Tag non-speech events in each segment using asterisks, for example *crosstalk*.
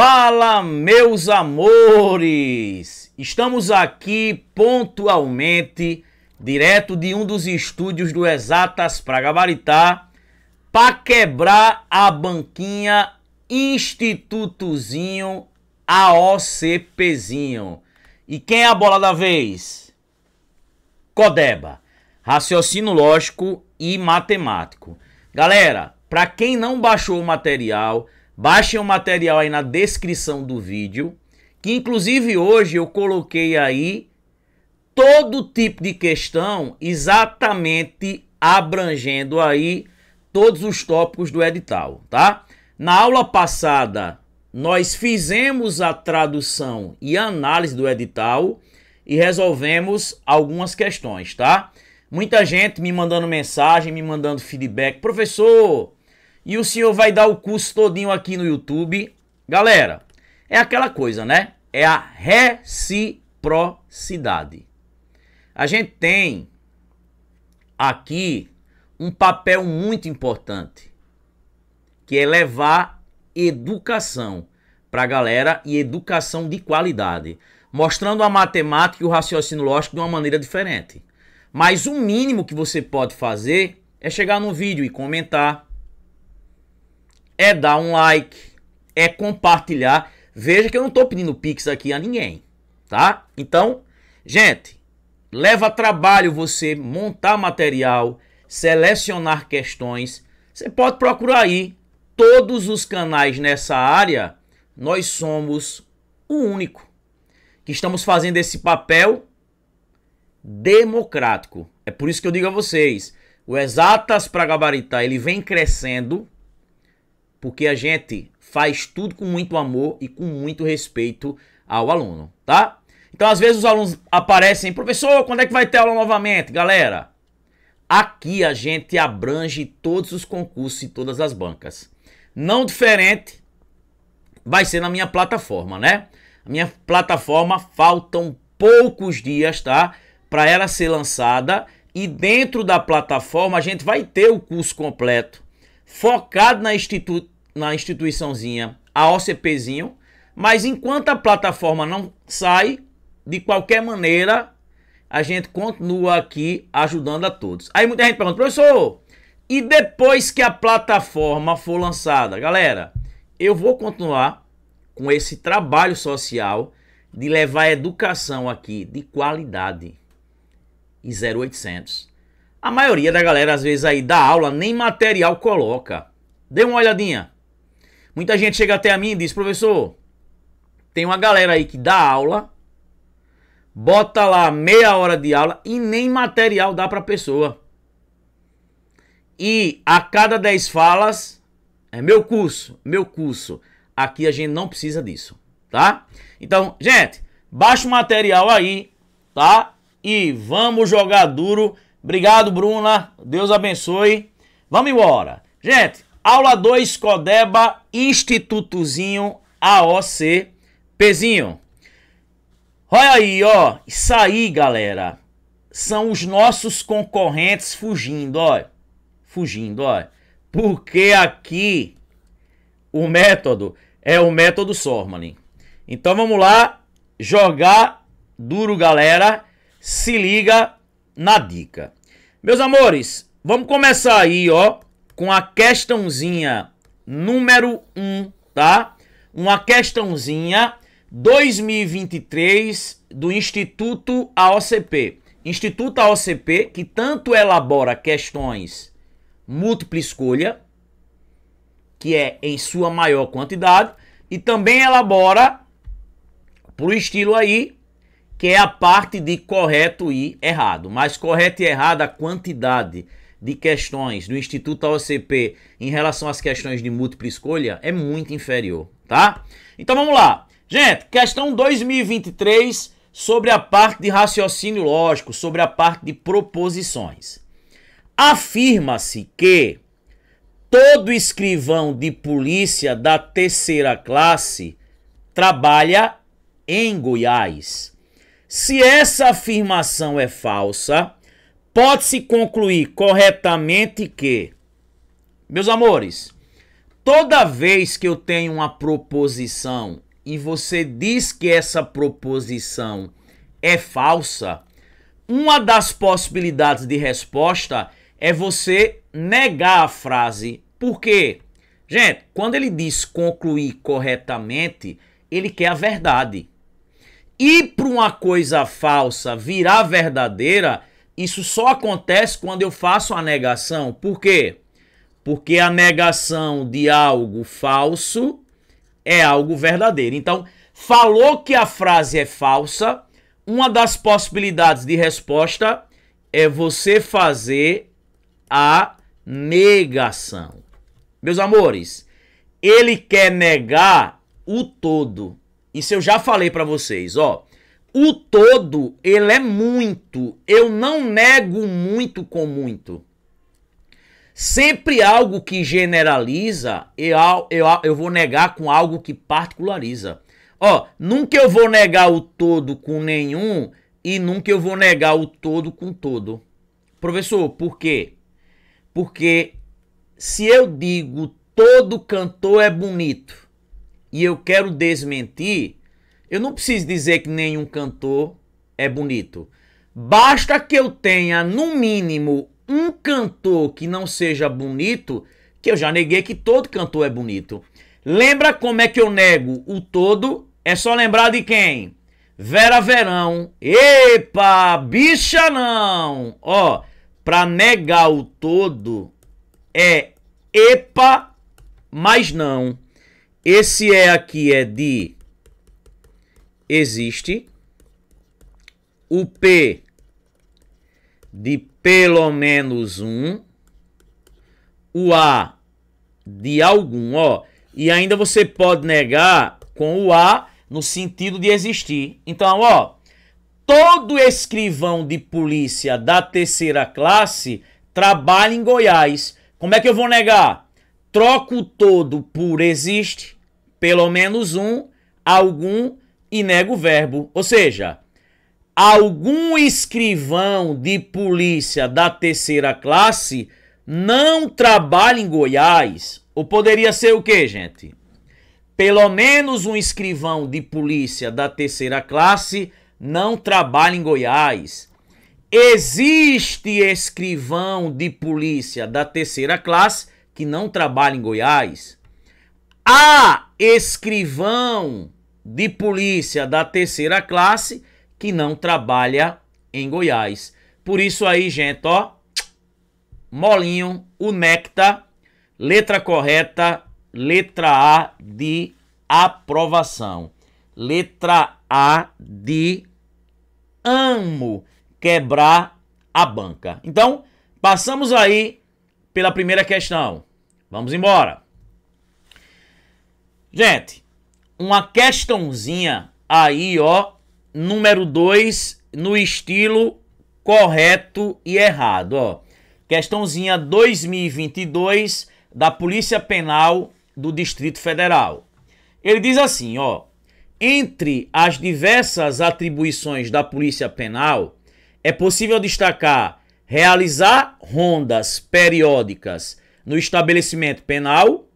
Fala, meus amores! Estamos aqui pontualmente, direto de um dos estúdios do Exatas para gabaritar, para quebrar a banquinha Institutozinho AOCPzinho. E quem é a bola da vez? Codeba, raciocínio lógico e matemático. Galera, para quem não baixou o material, Baixem o material aí na descrição do vídeo, que inclusive hoje eu coloquei aí todo tipo de questão exatamente abrangendo aí todos os tópicos do edital, tá? Na aula passada, nós fizemos a tradução e análise do edital e resolvemos algumas questões, tá? Muita gente me mandando mensagem, me mandando feedback. Professor, e o senhor vai dar o curso todinho aqui no YouTube. Galera, é aquela coisa, né? É a reciprocidade. A gente tem aqui um papel muito importante, que é levar educação para a galera e educação de qualidade, mostrando a matemática e o raciocínio lógico de uma maneira diferente. Mas o mínimo que você pode fazer é chegar no vídeo e comentar, é dar um like, é compartilhar. Veja que eu não estou pedindo pix aqui a ninguém, tá? Então, gente, leva trabalho você montar material, selecionar questões. Você pode procurar aí todos os canais nessa área. Nós somos o único que estamos fazendo esse papel democrático. É por isso que eu digo a vocês, o Exatas para Gabaritar, ele vem crescendo porque a gente faz tudo com muito amor e com muito respeito ao aluno, tá? Então, às vezes os alunos aparecem, professor, quando é que vai ter aula novamente? Galera, aqui a gente abrange todos os concursos e todas as bancas. Não diferente vai ser na minha plataforma, né? A minha plataforma faltam poucos dias, tá? Para ela ser lançada e dentro da plataforma a gente vai ter o curso completo focado na, institu na instituiçãozinha, a OCPzinho, mas enquanto a plataforma não sai, de qualquer maneira, a gente continua aqui ajudando a todos. Aí muita gente pergunta, professor, e depois que a plataforma for lançada, galera, eu vou continuar com esse trabalho social de levar educação aqui de qualidade e 0800 a maioria da galera, às vezes, aí da aula, nem material coloca. Dê uma olhadinha. Muita gente chega até a mim e diz, professor, tem uma galera aí que dá aula, bota lá meia hora de aula e nem material dá para a pessoa. E a cada 10 falas, é meu curso, meu curso. Aqui a gente não precisa disso, tá? Então, gente, baixa o material aí, tá? E vamos jogar duro Obrigado, Bruna. Deus abençoe. Vamos embora. Gente, aula 2, Codeba, Institutozinho AOC. Pezinho. Olha aí, ó. Isso aí, galera. São os nossos concorrentes fugindo, ó. Fugindo, ó. Porque aqui o método é o método Sormanin. Então vamos lá. Jogar duro, galera. Se liga na dica. Meus amores, vamos começar aí, ó, com a questãozinha número 1, um, tá? Uma questãozinha 2023 do Instituto AOCP. Instituto AOCP, que tanto elabora questões múltipla escolha, que é em sua maior quantidade, e também elabora, por estilo aí, que é a parte de correto e errado. Mas correto e errado, a quantidade de questões do Instituto AOCP em relação às questões de múltipla escolha é muito inferior, tá? Então vamos lá. Gente, questão 2023 sobre a parte de raciocínio lógico, sobre a parte de proposições. Afirma-se que todo escrivão de polícia da terceira classe trabalha em Goiás. Se essa afirmação é falsa, pode-se concluir corretamente que, meus amores, toda vez que eu tenho uma proposição e você diz que essa proposição é falsa, uma das possibilidades de resposta é você negar a frase. Por quê? Gente, quando ele diz concluir corretamente, ele quer a verdade. E para uma coisa falsa virar verdadeira, isso só acontece quando eu faço a negação. Por quê? Porque a negação de algo falso é algo verdadeiro. Então, falou que a frase é falsa, uma das possibilidades de resposta é você fazer a negação. Meus amores, ele quer negar o todo. Isso eu já falei para vocês, ó. O todo, ele é muito. Eu não nego muito com muito. Sempre algo que generaliza, eu, eu, eu vou negar com algo que particulariza. Ó, nunca eu vou negar o todo com nenhum e nunca eu vou negar o todo com todo. Professor, por quê? Porque se eu digo todo cantor é bonito, e eu quero desmentir, eu não preciso dizer que nenhum cantor é bonito. Basta que eu tenha, no mínimo, um cantor que não seja bonito, que eu já neguei que todo cantor é bonito. Lembra como é que eu nego o todo? É só lembrar de quem? Vera Verão. Epa, bicha não! Ó, pra negar o todo é epa, mas não. Esse é aqui é de existe. O P de pelo menos um. O A de algum, ó. E ainda você pode negar com o A no sentido de existir. Então, ó, todo escrivão de polícia da terceira classe trabalha em Goiás. Como é que eu vou negar? troco todo por existe, pelo menos um, algum e nego o verbo. Ou seja, algum escrivão de polícia da terceira classe não trabalha em Goiás. Ou poderia ser o que, gente? Pelo menos um escrivão de polícia da terceira classe não trabalha em Goiás. Existe escrivão de polícia da terceira classe que não trabalha em Goiás, há escrivão de polícia da terceira classe que não trabalha em Goiás. Por isso aí, gente, ó, molinho, o nectar, letra correta, letra A de aprovação. Letra A de amo quebrar a banca. Então, passamos aí pela primeira questão. Vamos embora. Gente, uma questãozinha aí, ó, número 2, no estilo correto e errado, ó. Questãozinha 2022 da Polícia Penal do Distrito Federal. Ele diz assim, ó: Entre as diversas atribuições da Polícia Penal, é possível destacar realizar rondas periódicas no estabelecimento penal,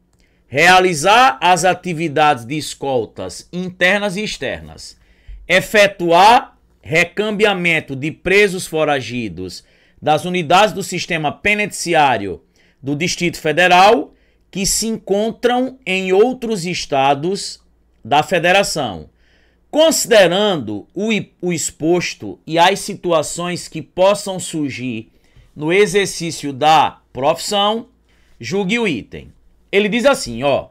realizar as atividades de escoltas internas e externas, efetuar recambiamento de presos foragidos das unidades do sistema penitenciário do Distrito Federal que se encontram em outros estados da Federação, considerando o, exposto e as situações que possam surgir no exercício da profissão Julgue o item. Ele diz assim, ó.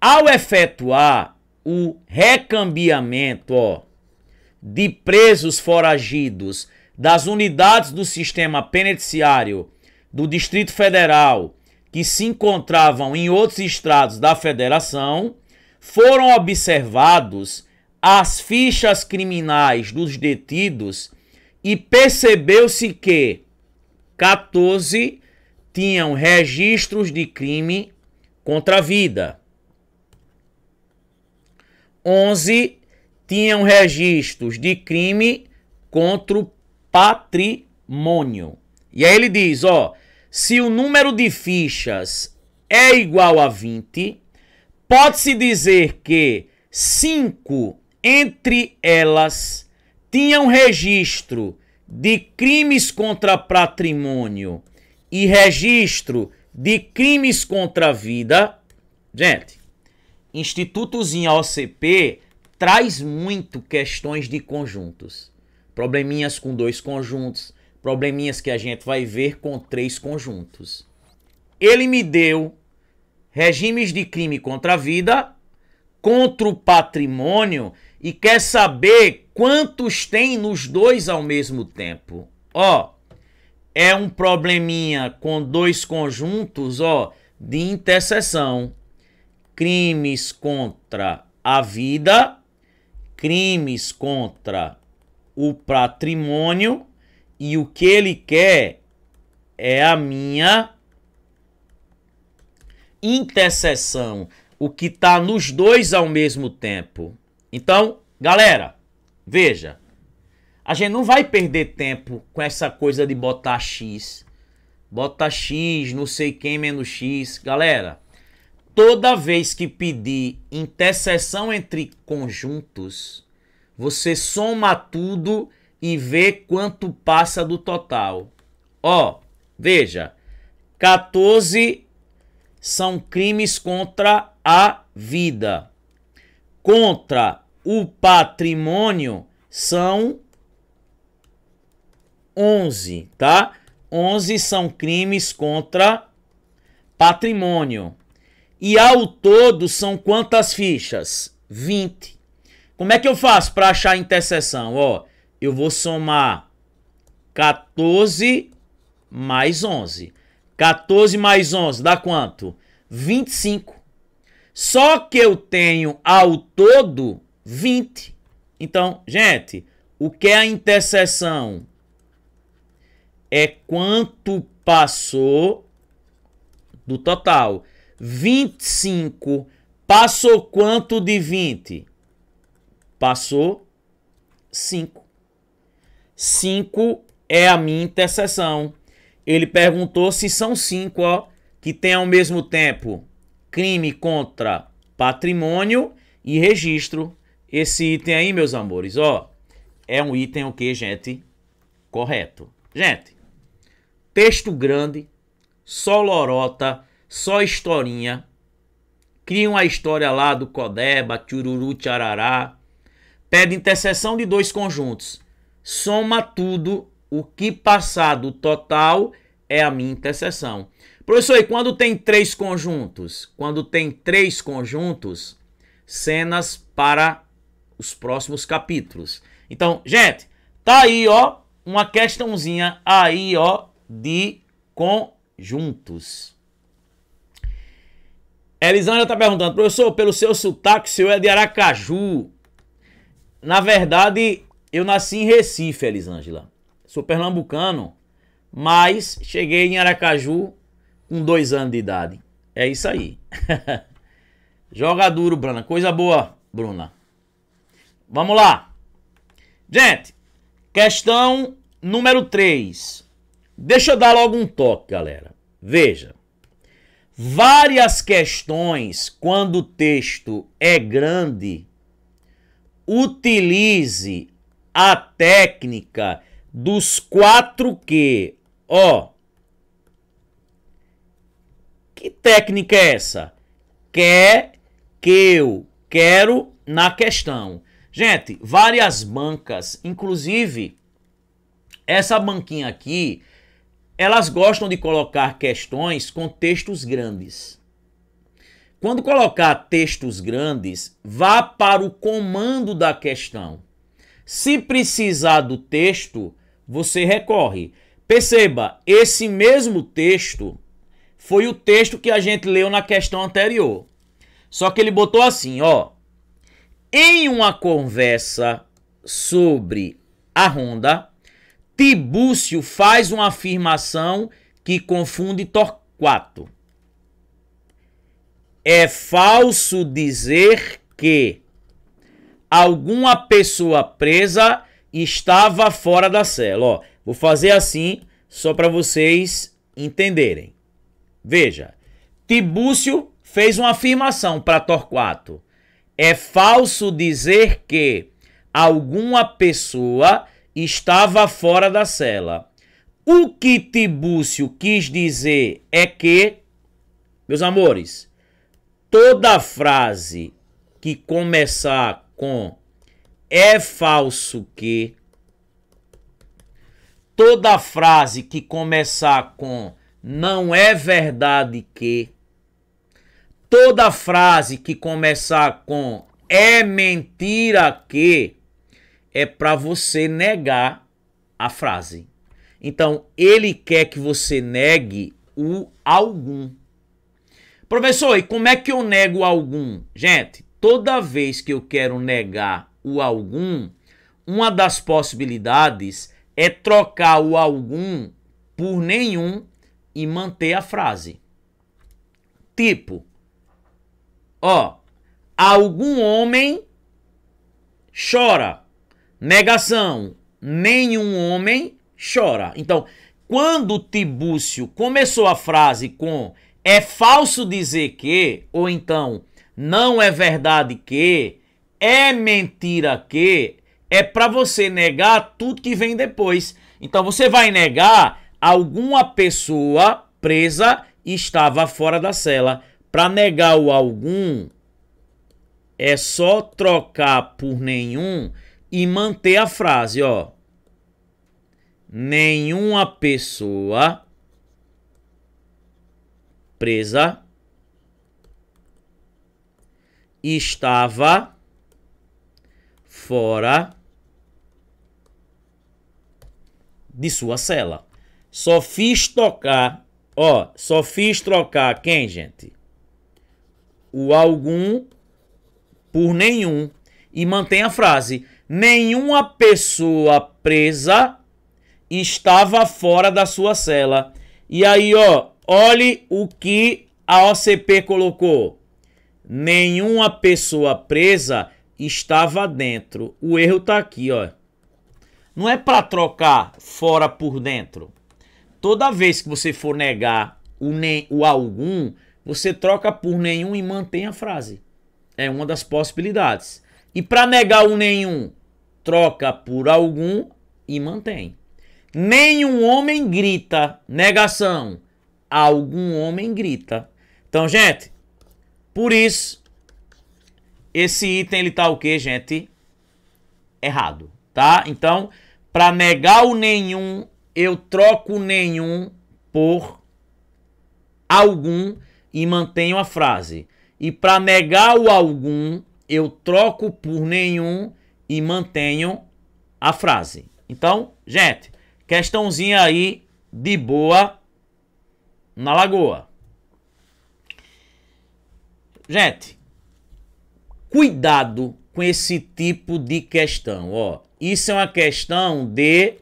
Ao efetuar o recambiamento, ó, de presos foragidos das unidades do sistema penitenciário do Distrito Federal que se encontravam em outros estados da federação, foram observados as fichas criminais dos detidos e percebeu-se que 14 tinham registros de crime contra a vida. 11 tinham registros de crime contra o patrimônio. E aí ele diz, ó, se o número de fichas é igual a 20, pode-se dizer que 5 entre elas tinham registro de crimes contra patrimônio e registro de crimes contra a vida. Gente, institutozinho OCP traz muito questões de conjuntos. Probleminhas com dois conjuntos, probleminhas que a gente vai ver com três conjuntos. Ele me deu regimes de crime contra a vida, contra o patrimônio e quer saber quantos tem nos dois ao mesmo tempo. Ó, é um probleminha com dois conjuntos, ó, de interseção. Crimes contra a vida, crimes contra o patrimônio e o que ele quer é a minha interseção, o que está nos dois ao mesmo tempo. Então, galera, veja, a gente não vai perder tempo com essa coisa de botar X. Bota X, não sei quem menos X. Galera, toda vez que pedir interseção entre conjuntos, você soma tudo e vê quanto passa do total. Ó, veja, 14 são crimes contra a vida. Contra o patrimônio são 11, tá? 11 são crimes contra patrimônio. E ao todo são quantas fichas? 20. Como é que eu faço para achar a interseção? Ó, eu vou somar 14 mais 11. 14 mais 11 dá quanto? 25. Só que eu tenho ao todo 20. Então, gente, o que é a interseção é quanto passou do total. 25 passou quanto de 20? Passou 5. 5 é a minha interseção. Ele perguntou se são 5, ó, que tem ao mesmo tempo crime contra patrimônio e registro. Esse item aí, meus amores, ó, é um item o que, gente? Correto. Gente, texto grande, só lorota, só historinha. Criam a história lá do Codeba, Chururu, Tcharará. Pede interseção de dois conjuntos. Soma tudo, o que passar do total é a minha interseção. Professor, e quando tem três conjuntos? Quando tem três conjuntos, cenas para os próximos capítulos. Então, gente, tá aí, ó, uma questãozinha aí, ó, de conjuntos. Elisângela está perguntando, professor, pelo seu sotaque, o senhor é de Aracaju. Na verdade, eu nasci em Recife, Elisângela. Sou pernambucano, mas cheguei em Aracaju com dois anos de idade. É isso aí. *laughs* Joga duro, Bruna. Coisa boa, Bruna. Vamos lá. Gente, questão número 3. Deixa eu dar logo um toque, galera. Veja. Várias questões, quando o texto é grande, utilize a técnica dos quatro que. Ó. Que técnica é essa? Quer, que eu, quero na questão. Gente, várias bancas, inclusive essa banquinha aqui, elas gostam de colocar questões com textos grandes. Quando colocar textos grandes, vá para o comando da questão. Se precisar do texto, você recorre. Perceba, esse mesmo texto foi o texto que a gente leu na questão anterior. Só que ele botou assim, ó. Em uma conversa sobre a Honda, Tibúcio faz uma afirmação que confunde Torquato. É falso dizer que alguma pessoa presa estava fora da cela. Ó, vou fazer assim só para vocês entenderem. Veja, Tibúcio fez uma afirmação para Torquato. É falso dizer que alguma pessoa estava fora da cela. O que Tibúcio quis dizer é que, meus amores, toda frase que começar com é falso que, toda frase que começar com não é verdade que, toda frase que começar com é mentira que, é para você negar a frase. Então, ele quer que você negue o algum. Professor, e como é que eu nego algum? Gente, toda vez que eu quero negar o algum, uma das possibilidades é trocar o algum por nenhum e manter a frase. Tipo, ó, algum homem chora. Negação: nenhum homem chora. Então, quando Tibúcio começou a frase com é falso dizer que, ou então não é verdade que, é mentira que, é para você negar tudo que vem depois. Então você vai negar alguma pessoa presa estava fora da cela. Para negar o algum é só trocar por nenhum e manter a frase, ó. Nenhuma pessoa presa estava fora de sua cela. Só fiz tocar, ó, só fiz trocar quem, gente? O algum por nenhum e mantém a frase nenhuma pessoa presa estava fora da sua cela. E aí, ó, olhe o que a OCP colocou. Nenhuma pessoa presa estava dentro. O erro tá aqui, ó. Não é para trocar fora por dentro. Toda vez que você for negar o, nem, o algum, você troca por nenhum e mantém a frase. É uma das possibilidades. E para negar o nenhum, troca por algum e mantém. Nenhum homem grita. Negação. Algum homem grita. Então, gente, por isso, esse item ele tá o quê, gente? Errado, tá? Então, para negar o nenhum, eu troco nenhum por algum e mantenho a frase. E para negar o algum, eu troco por nenhum e mantenham a frase. Então, gente, questãozinha aí de boa na lagoa. Gente, cuidado com esse tipo de questão, ó. Isso é uma questão de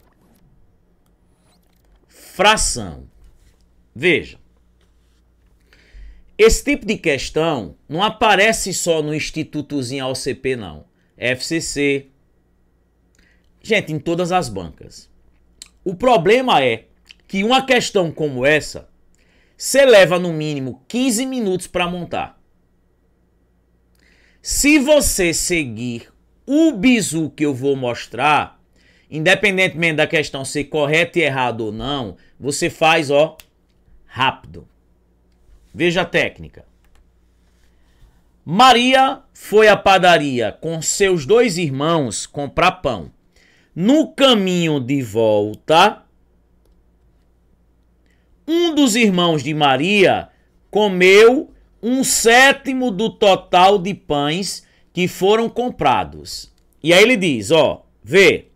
fração. Veja. Esse tipo de questão não aparece só no Institutozinho AOCP, não FCC. Gente, em todas as bancas. O problema é que uma questão como essa, você leva no mínimo 15 minutos para montar. Se você seguir o bizu que eu vou mostrar, independentemente da questão ser correta e errada ou não, você faz, ó, rápido. Veja a técnica. Maria foi à padaria com seus dois irmãos comprar pão. No caminho de volta, um dos irmãos de Maria comeu um sétimo do total de pães que foram comprados. E aí ele diz: ó, vê,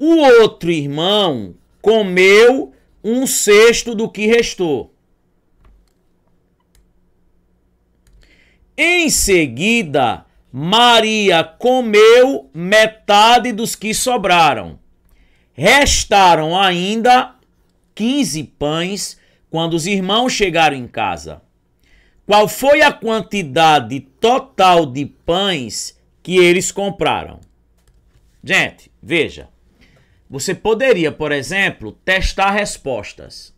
o outro irmão comeu um sexto do que restou. Em seguida, Maria comeu metade dos que sobraram. Restaram ainda 15 pães quando os irmãos chegaram em casa. Qual foi a quantidade total de pães que eles compraram? Gente, veja. Você poderia, por exemplo, testar respostas.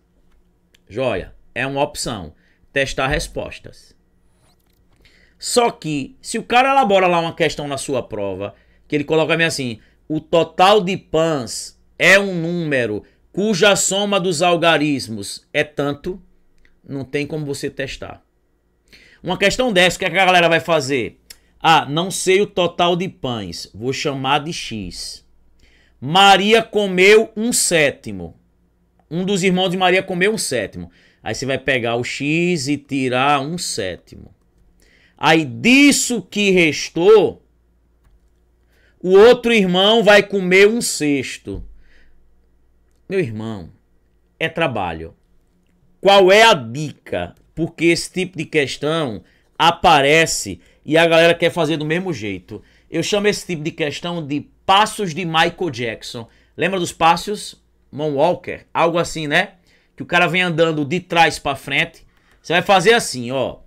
Joia, é uma opção. Testar respostas. Só que, se o cara elabora lá uma questão na sua prova, que ele coloca meio assim: o total de pães é um número cuja soma dos algarismos é tanto, não tem como você testar. Uma questão dessa, o que, é que a galera vai fazer? Ah, não sei o total de pães, vou chamar de X. Maria comeu um sétimo. Um dos irmãos de Maria comeu um sétimo. Aí você vai pegar o X e tirar um sétimo. Aí disso que restou, o outro irmão vai comer um sexto. Meu irmão, é trabalho. Qual é a dica? Porque esse tipo de questão aparece e a galera quer fazer do mesmo jeito. Eu chamo esse tipo de questão de passos de Michael Jackson. Lembra dos passos? Moonwalker, algo assim, né? Que o cara vem andando de trás para frente. Você vai fazer assim, ó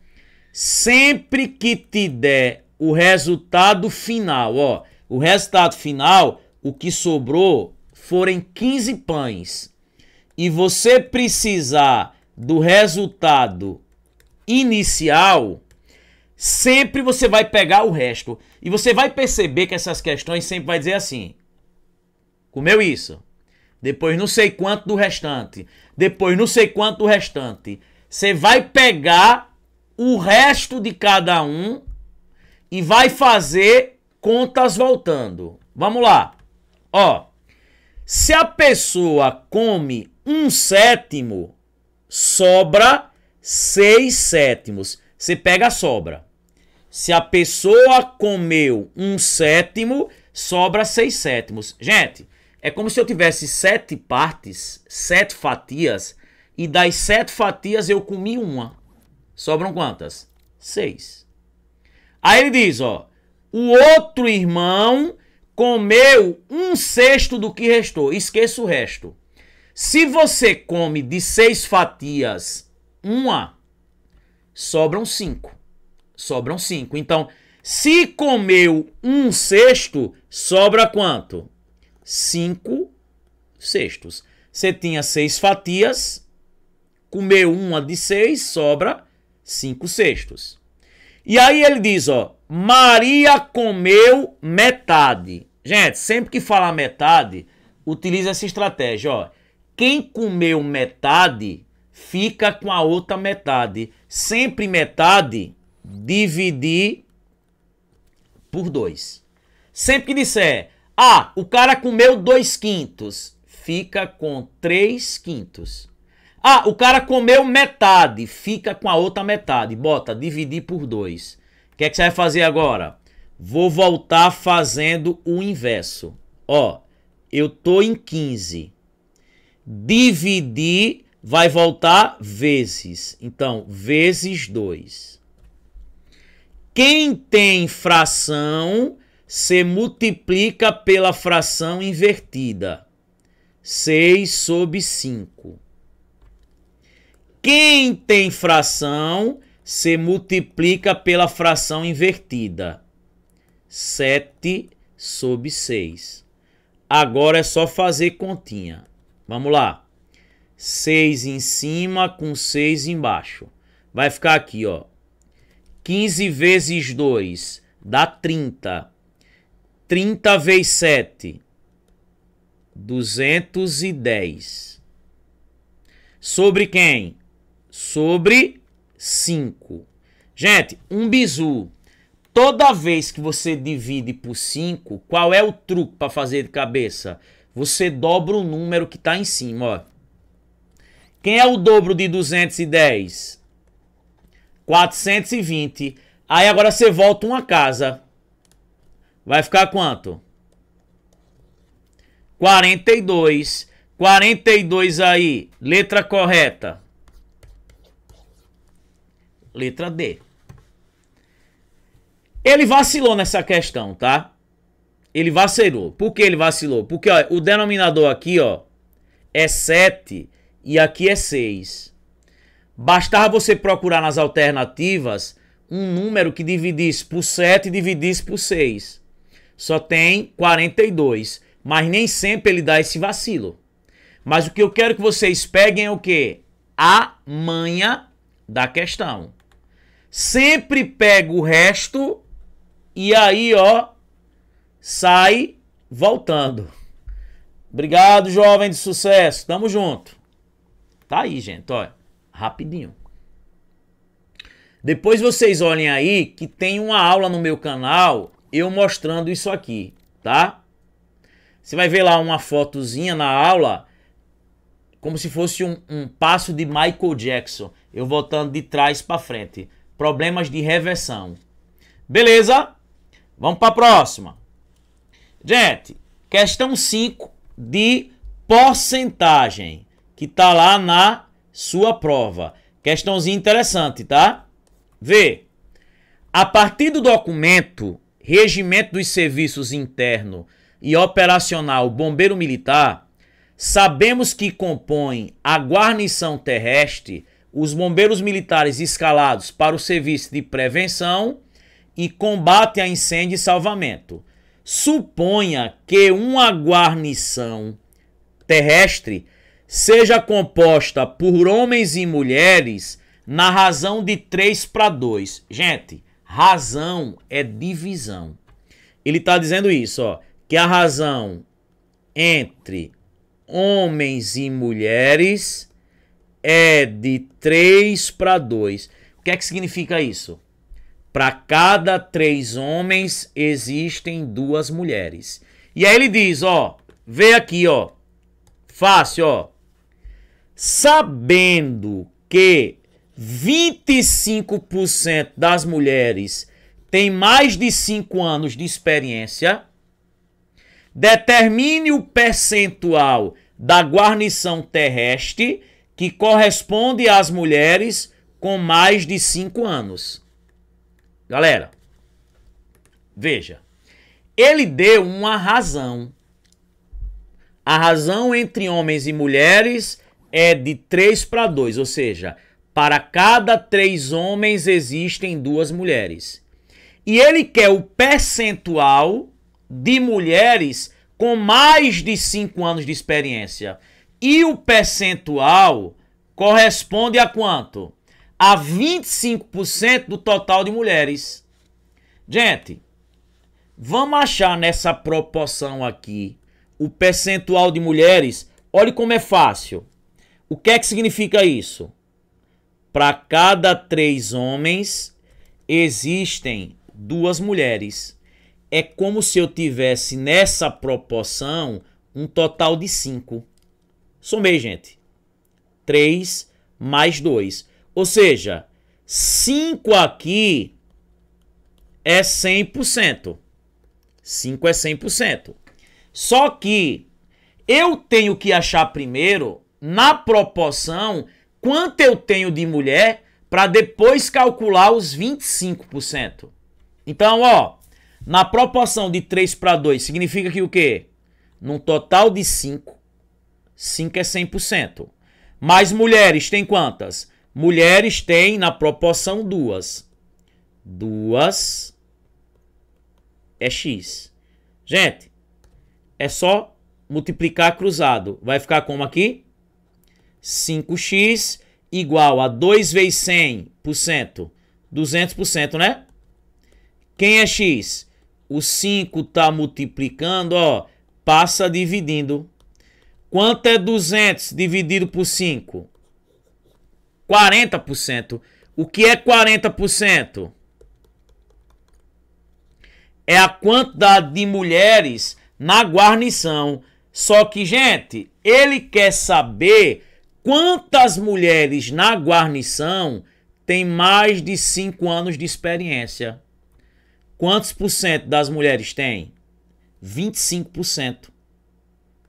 sempre que te der o resultado final, ó, o resultado final, o que sobrou forem 15 pães. E você precisar do resultado inicial, sempre você vai pegar o resto. E você vai perceber que essas questões sempre vai dizer assim: comeu isso. Depois não sei quanto do restante. Depois não sei quanto do restante. Você vai pegar o resto de cada um e vai fazer contas voltando. Vamos lá. Ó, se a pessoa come um sétimo, sobra seis sétimos. Você pega a sobra. Se a pessoa comeu um sétimo, sobra seis sétimos. Gente, é como se eu tivesse sete partes, sete fatias, e das sete fatias eu comi uma. Sobram quantas? Seis. Aí ele diz, ó, o outro irmão comeu um sexto do que restou. Esqueça o resto. Se você come de seis fatias uma, sobram cinco. Sobram cinco. Então, se comeu um sexto, sobra quanto? Cinco sextos. Você tinha seis fatias, comeu uma de seis, sobra cinco cestos. E aí ele diz, ó, Maria comeu metade. Gente, sempre que falar metade, utiliza essa estratégia, ó. Quem comeu metade fica com a outra metade. Sempre metade dividir por dois. Sempre que disser, ah, o cara comeu dois quintos, fica com três quintos. Ah, o cara comeu metade, fica com a outra metade. Bota, dividir por dois. O que é que você vai fazer agora? Vou voltar fazendo o inverso. Ó, eu tô em 15. Dividir vai voltar vezes. Então, vezes 2. Quem tem fração, se multiplica pela fração invertida. 6 sobre 5. Quem tem fração se multiplica pela fração invertida. 7 sobre 6. Agora é só fazer continha. Vamos lá. 6 em cima com 6 embaixo. Vai ficar aqui, ó. 15 vezes 2 dá 30. 30 vezes 7, 210. Sobre quem? sobre 5. Gente, um bizu. Toda vez que você divide por 5, qual é o truque para fazer de cabeça? Você dobra o número que está em cima, ó. Quem é o dobro de 210? 420. Aí agora você volta uma casa. Vai ficar quanto? 42. 42 aí, letra correta. Letra D. Ele vacilou nessa questão, tá? Ele vacilou. Por que ele vacilou? Porque ó, o denominador aqui, ó, é 7 e aqui é 6. Bastava você procurar nas alternativas um número que dividisse por 7 e dividisse por 6. Só tem 42, mas nem sempre ele dá esse vacilo. Mas o que eu quero que vocês peguem é o quê? A manha da questão. Sempre pega o resto e aí, ó, sai voltando. Obrigado, jovem de sucesso. Tamo junto. Tá aí, gente, ó. Rapidinho. Depois vocês olhem aí que tem uma aula no meu canal eu mostrando isso aqui, tá? Você vai ver lá uma fotozinha na aula, como se fosse um, um passo de Michael Jackson, eu voltando de trás para frente. Problemas de reversão. Beleza? Vamos para a próxima. Gente, questão 5 de porcentagem, que está lá na sua prova. Questãozinha interessante, tá? Vê. A partir do documento Regimento dos Serviços Interno e Operacional Bombeiro Militar, sabemos que compõe a guarnição terrestre os bombeiros militares escalados para o serviço de prevenção e combate a incêndio e salvamento. Suponha que uma guarnição terrestre seja composta por homens e mulheres na razão de 3 para 2. Gente, razão é divisão. Ele está dizendo isso, ó, que a razão entre homens e mulheres é de 3 para 2. O que é que significa isso? Para cada três homens existem duas mulheres. E aí ele diz, ó, vê aqui, ó. Fácil, ó. Sabendo que 25% das mulheres têm mais de 5 anos de experiência, determine o percentual da guarnição terrestre que corresponde às mulheres com mais de 5 anos. Galera, veja, ele deu uma razão. A razão entre homens e mulheres é de 3 para 2, ou seja, para cada três homens existem duas mulheres. E ele quer o percentual de mulheres com mais de 5 anos de experiência. E o percentual corresponde a quanto? A 25% do total de mulheres. Gente, vamos achar nessa proporção aqui o percentual de mulheres. Olha como é fácil. O que é que significa isso? Para cada três homens existem duas mulheres. É como se eu tivesse nessa proporção um total de cinco. Somei, gente. 3 mais 2. Ou seja, 5 aqui é 100%. 5 é 100%. Só que eu tenho que achar primeiro, na proporção, quanto eu tenho de mulher para depois calcular os 25%. Então, ó, na proporção de 3 para 2, significa que o quê? Num total de 5, 5 é 100%. Mas mulheres tem quantas? Mulheres tem na proporção duas. Duas é x. Gente, é só multiplicar cruzado. Vai ficar como aqui? 5x igual a 2 vezes 100%. 200%, né? Quem é x? O 5 está multiplicando, ó, passa dividindo. Quanto é 200 dividido por 5? 40%. O que é 40%? É a quantidade de mulheres na guarnição. Só que, gente, ele quer saber quantas mulheres na guarnição têm mais de 5 anos de experiência. Quantos por cento das mulheres têm? 25%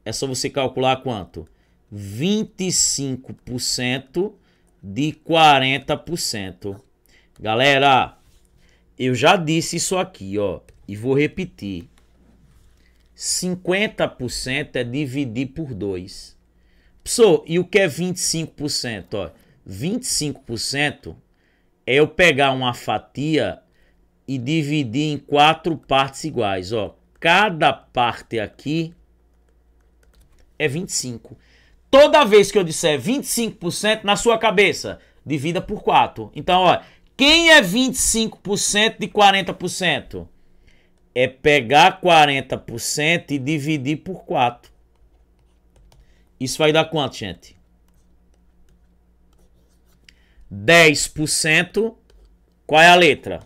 é só você calcular quanto? 25% de 40%. Galera, eu já disse isso aqui, ó, e vou repetir. 50% é dividir por 2. Pessoal, e o que é 25%? Ó, 25% é eu pegar uma fatia e dividir em quatro partes iguais. Ó, cada parte aqui é 25. Toda vez que eu disser 25% na sua cabeça, divida por 4. Então, ó, quem é 25% de 40%? É pegar 40% e dividir por 4. Isso vai dar quanto, gente? 10%. Qual é a letra?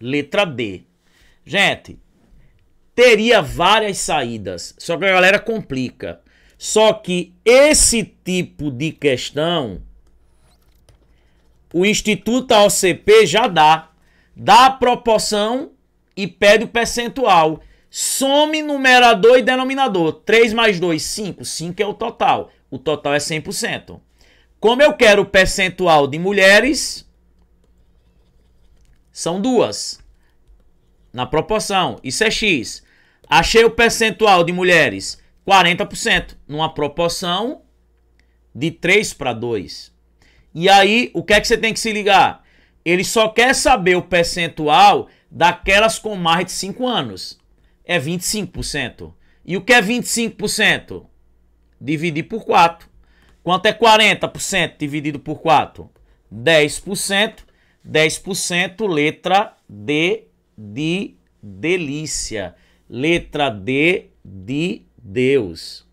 Letra D. Gente, teria várias saídas. Só que a galera complica. Só que esse tipo de questão o Instituto AOCP já dá. Dá a proporção e pede o percentual. Some numerador e denominador. 3 mais 2, 5. 5 é o total. O total é 100%. Como eu quero o percentual de mulheres, são duas. Na proporção. Isso é X. Achei o percentual de mulheres 40%, numa proporção de 3 para 2. E aí, o que é que você tem que se ligar? Ele só quer saber o percentual daquelas com mais de 5 anos. É 25%. E o que é 25%? Dividir por 4. Quanto é 40% dividido por 4? 10%. 10% letra D de delícia. Letra D de Deus.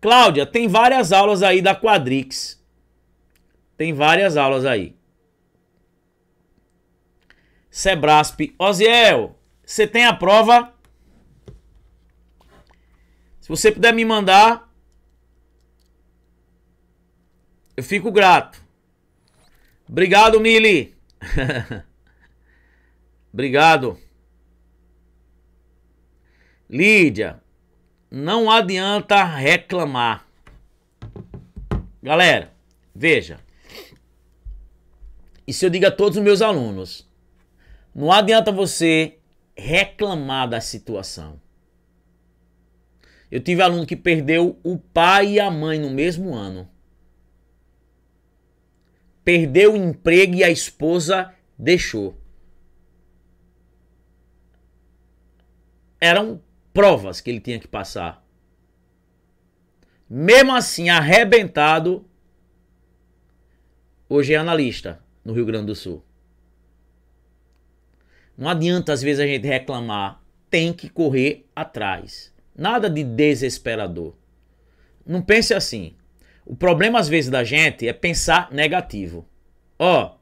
Cláudia, tem várias aulas aí da Quadrix. Tem várias aulas aí. Sebrasp, Oziel, você tem a prova? Se você puder me mandar, eu fico grato. Obrigado, Mili. *laughs* Obrigado. Lídia, não adianta reclamar. Galera, veja. E se eu digo a todos os meus alunos, não adianta você reclamar da situação. Eu tive aluno que perdeu o pai e a mãe no mesmo ano. Perdeu o emprego e a esposa deixou. Eram provas que ele tinha que passar. Mesmo assim, arrebentado, hoje é analista no Rio Grande do Sul. Não adianta às vezes a gente reclamar, tem que correr atrás. Nada de desesperador. Não pense assim. O problema às vezes da gente é pensar negativo. Ó, oh,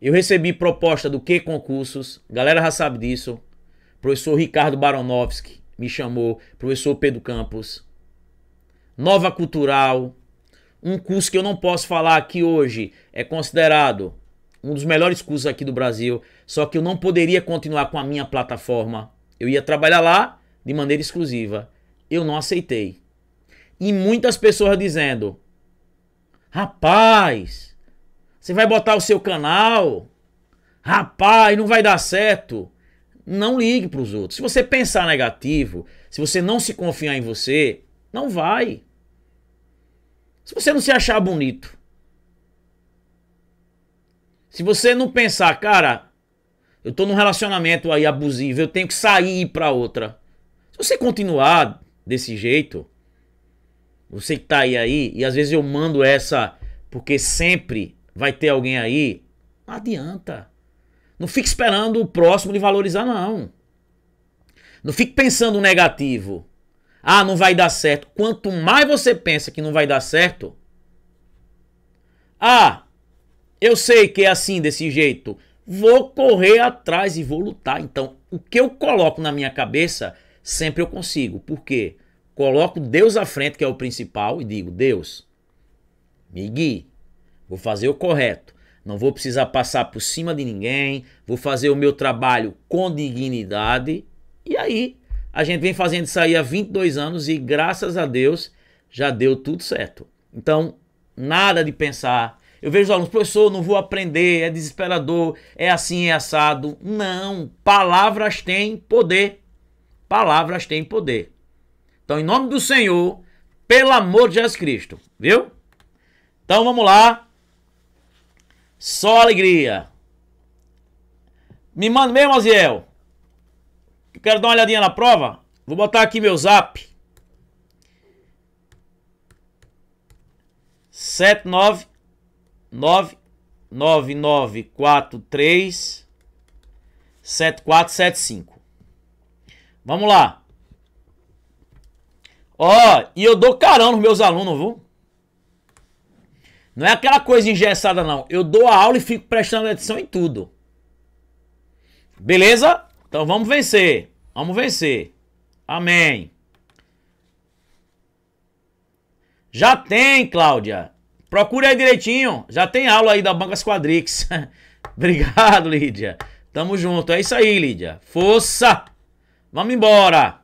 eu recebi proposta do que concursos, galera já sabe disso professor Ricardo Baronowski me chamou, professor Pedro Campos, Nova Cultural, um curso que eu não posso falar aqui hoje, é considerado um dos melhores cursos aqui do Brasil, só que eu não poderia continuar com a minha plataforma. Eu ia trabalhar lá de maneira exclusiva. Eu não aceitei. E muitas pessoas dizendo: "Rapaz, você vai botar o seu canal? Rapaz, não vai dar certo." não ligue para os outros. Se você pensar negativo, se você não se confiar em você, não vai. Se você não se achar bonito, se você não pensar, cara, eu tô num relacionamento aí abusivo, eu tenho que sair para pra outra. Se você continuar desse jeito, você que tá aí aí, e às vezes eu mando essa porque sempre vai ter alguém aí, não adianta. Não fique esperando o próximo lhe valorizar, não. Não fique pensando negativo. Ah, não vai dar certo. Quanto mais você pensa que não vai dar certo. Ah, eu sei que é assim, desse jeito. Vou correr atrás e vou lutar. Então, o que eu coloco na minha cabeça, sempre eu consigo. Por quê? Coloco Deus à frente, que é o principal, e digo: Deus, me guie. Vou fazer o correto não vou precisar passar por cima de ninguém, vou fazer o meu trabalho com dignidade. E aí, a gente vem fazendo isso aí há 22 anos e graças a Deus já deu tudo certo. Então, nada de pensar. Eu vejo os alunos, professor, não vou aprender, é desesperador, é assim, é assado. Não, palavras têm poder. Palavras têm poder. Então, em nome do Senhor, pelo amor de Jesus Cristo, viu? Então, vamos lá. Só alegria. Me manda mesmo, Aziel. Eu quero dar uma olhadinha na prova. Vou botar aqui meu zap. 79999437475. Vamos lá. Ó, e eu dou carão nos meus alunos, viu? Não é aquela coisa engessada, não. Eu dou a aula e fico prestando atenção em tudo. Beleza? Então vamos vencer. Vamos vencer. Amém. Já tem, Cláudia. Procure aí direitinho. Já tem aula aí da Bangas Quadrix. *laughs* Obrigado, Lídia. Tamo junto. É isso aí, Lídia. Força! Vamos embora.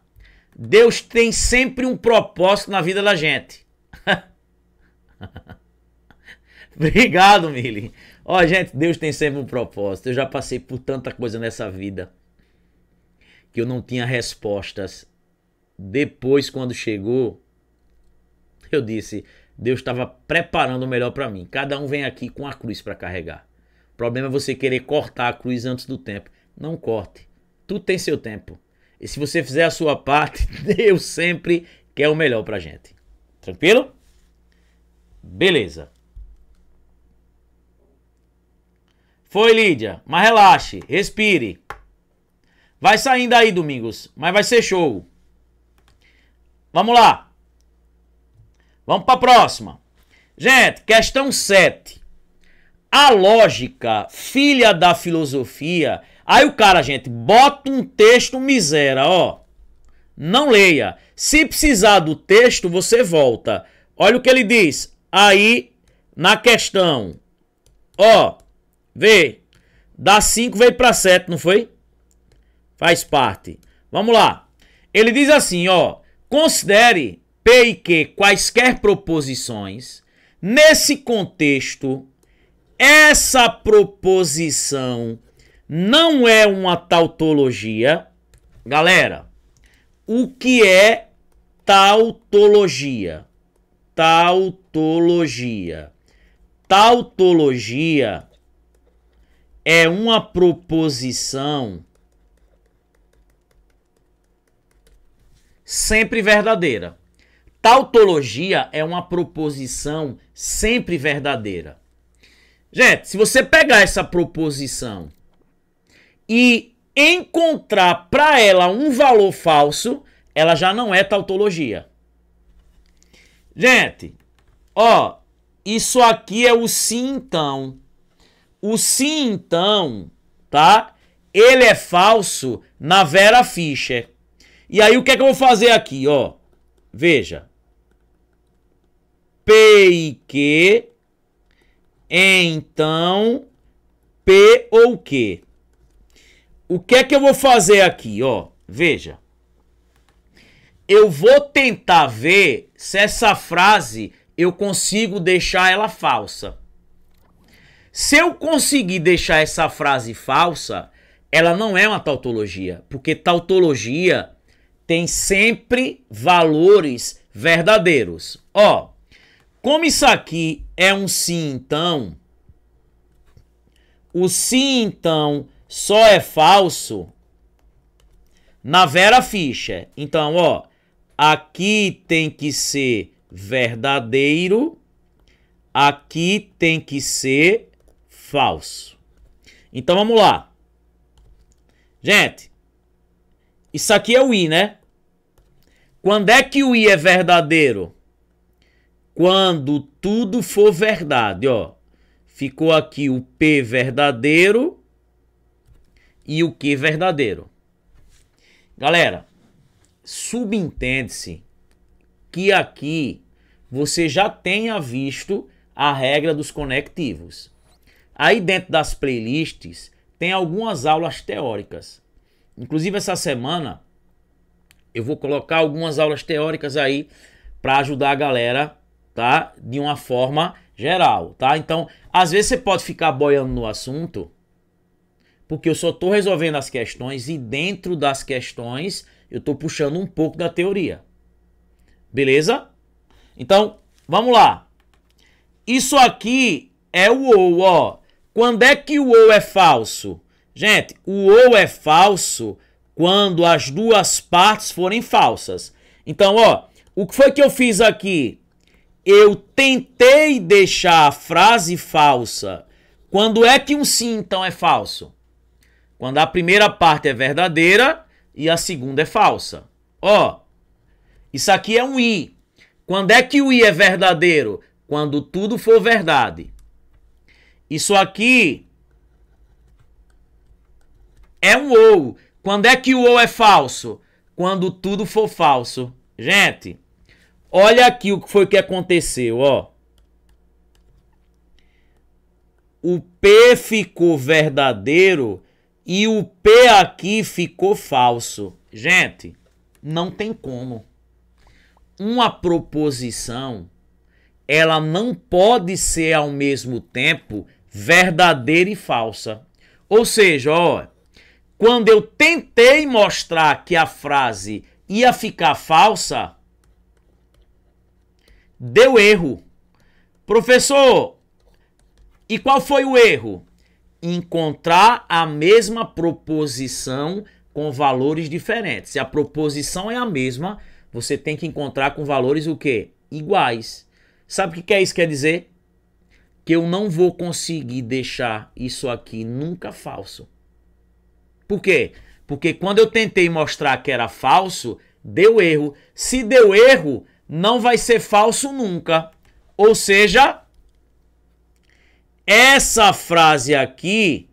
Deus tem sempre um propósito na vida da gente. *laughs* *laughs* Obrigado, Mili. Ó, oh, gente, Deus tem sempre um propósito. Eu já passei por tanta coisa nessa vida que eu não tinha respostas. Depois, quando chegou, eu disse: Deus estava preparando o melhor para mim. Cada um vem aqui com a cruz para carregar. O problema é você querer cortar a cruz antes do tempo. Não corte. Tudo tem seu tempo. E se você fizer a sua parte, *laughs* Deus sempre quer o melhor pra gente. Tranquilo? Beleza. Foi, Lídia. Mas relaxe, respire. Vai saindo aí, Domingos. Mas vai ser show. Vamos lá. Vamos para a próxima. Gente, questão 7. A lógica, filha da filosofia. Aí o cara, gente, bota um texto miséria, ó. Não leia. Se precisar do texto, você volta. Olha o que ele diz. Aí, na questão. Ó. Vê. Da 5 veio para 7, não foi? Faz parte. Vamos lá. Ele diz assim, ó. Considere P e Q quaisquer proposições. Nesse contexto, essa proposição não é uma tautologia. Galera, o que é tautologia? Tautologia. Tautologia é uma proposição sempre verdadeira. Tautologia é uma proposição sempre verdadeira. Gente, se você pegar essa proposição e encontrar para ela um valor falso, ela já não é tautologia. Gente, ó, isso aqui é o sim então. O sim, então, tá? Ele é falso na Vera Fischer. E aí, o que é que eu vou fazer aqui, ó? Veja. P e Q, então, P ou Q. O que é que eu vou fazer aqui, ó? Veja. Eu vou tentar ver se essa frase eu consigo deixar ela falsa. Se eu conseguir deixar essa frase falsa, ela não é uma tautologia, porque tautologia tem sempre valores verdadeiros. Ó, como isso aqui é um sim então, o sim então só é falso na Vera Fischer. Então, ó, aqui tem que ser verdadeiro, aqui tem que ser falso. Então vamos lá. Gente, isso aqui é o i, né? Quando é que o i é verdadeiro? Quando tudo for verdade, ó. Ficou aqui o p verdadeiro e o q verdadeiro. Galera, subentende-se que aqui você já tenha visto a regra dos conectivos. Aí dentro das playlists tem algumas aulas teóricas. Inclusive essa semana eu vou colocar algumas aulas teóricas aí para ajudar a galera, tá? De uma forma geral, tá? Então, às vezes você pode ficar boiando no assunto, porque eu só estou resolvendo as questões e dentro das questões eu estou puxando um pouco da teoria. Beleza? Então, vamos lá. Isso aqui é o OU, ó. Quando é que o ou é falso? Gente, o ou é falso quando as duas partes forem falsas. Então, ó, o que foi que eu fiz aqui? Eu tentei deixar a frase falsa. Quando é que um sim então é falso? Quando a primeira parte é verdadeira e a segunda é falsa. Ó, isso aqui é um i. Quando é que o i é verdadeiro? Quando tudo for verdade. Isso aqui é um ou. Quando é que o ou é falso? Quando tudo for falso. Gente, olha aqui o que foi que aconteceu, ó. O P ficou verdadeiro e o P aqui ficou falso. Gente, não tem como. Uma proposição, ela não pode ser ao mesmo tempo verdadeira e falsa. Ou seja, ó, quando eu tentei mostrar que a frase ia ficar falsa, deu erro. Professor, e qual foi o erro? Encontrar a mesma proposição com valores diferentes. Se a proposição é a mesma, você tem que encontrar com valores o quê? Iguais. Sabe o que é isso quer dizer? que eu não vou conseguir deixar isso aqui nunca falso. Por quê? Porque quando eu tentei mostrar que era falso, deu erro. Se deu erro, não vai ser falso nunca. Ou seja, essa frase aqui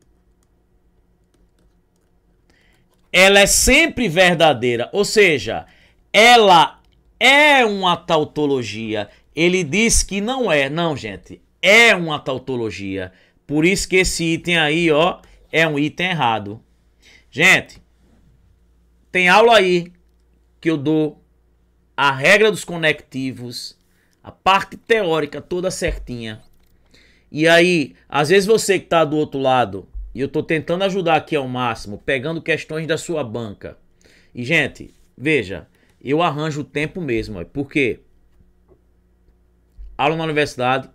ela é sempre verdadeira, ou seja, ela é uma tautologia. Ele diz que não é, não, gente é uma tautologia. Por isso que esse item aí, ó, é um item errado. Gente, tem aula aí que eu dou a regra dos conectivos, a parte teórica toda certinha. E aí, às vezes você que está do outro lado, e eu estou tentando ajudar aqui ao máximo, pegando questões da sua banca. E, gente, veja, eu arranjo o tempo mesmo, ó, porque aula na universidade,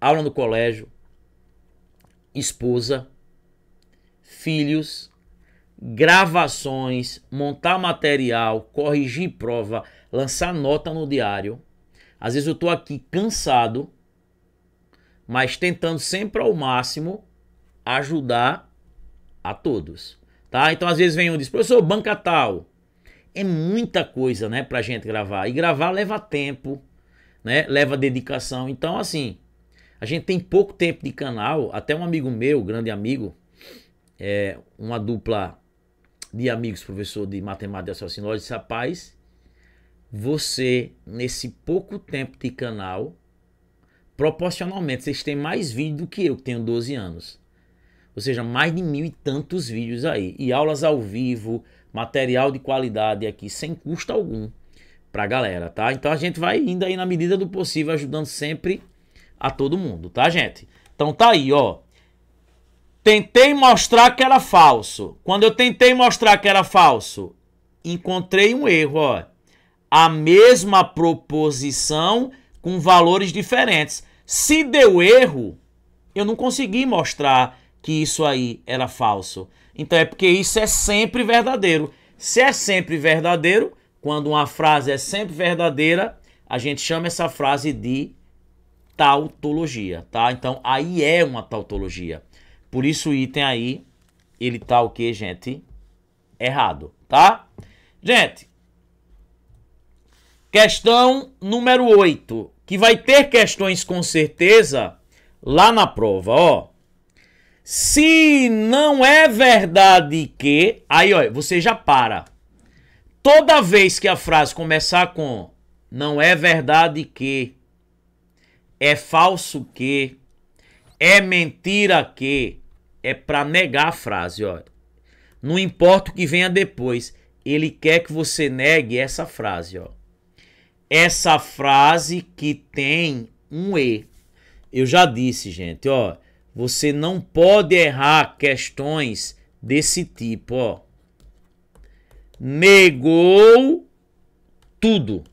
aula no colégio, esposa, filhos, gravações, montar material, corrigir prova, lançar nota no diário. Às vezes eu estou aqui cansado, mas tentando sempre ao máximo ajudar a todos, tá? Então às vezes vem um e diz, professor, banca tal. É muita coisa, né, pra gente gravar. E gravar leva tempo, né? Leva dedicação. Então assim, a gente tem pouco tempo de canal, até um amigo meu, grande amigo, é, uma dupla de amigos, professor de matemática e sociologia, disse, rapaz, você, nesse pouco tempo de canal, proporcionalmente, vocês têm mais vídeo do que eu, que tenho 12 anos. Ou seja, mais de mil e tantos vídeos aí. E aulas ao vivo, material de qualidade aqui, sem custo algum pra galera, tá? Então a gente vai indo aí na medida do possível, ajudando sempre a todo mundo, tá, gente? Então tá aí, ó. Tentei mostrar que era falso. Quando eu tentei mostrar que era falso, encontrei um erro, ó. A mesma proposição com valores diferentes. Se deu erro, eu não consegui mostrar que isso aí era falso. Então é porque isso é sempre verdadeiro. Se é sempre verdadeiro, quando uma frase é sempre verdadeira, a gente chama essa frase de tautologia, tá? Então aí é uma tautologia. Por isso o item aí, ele tá o que, gente? Errado, tá? Gente, questão número 8, que vai ter questões com certeza lá na prova, ó. Se não é verdade que. Aí, ó, você já para. Toda vez que a frase começar com não é verdade que é falso que, é mentira que, é para negar a frase, ó. Não importa o que venha depois, ele quer que você negue essa frase, ó. Essa frase que tem um e. Eu já disse, gente, ó, você não pode errar questões desse tipo, ó. Negou tudo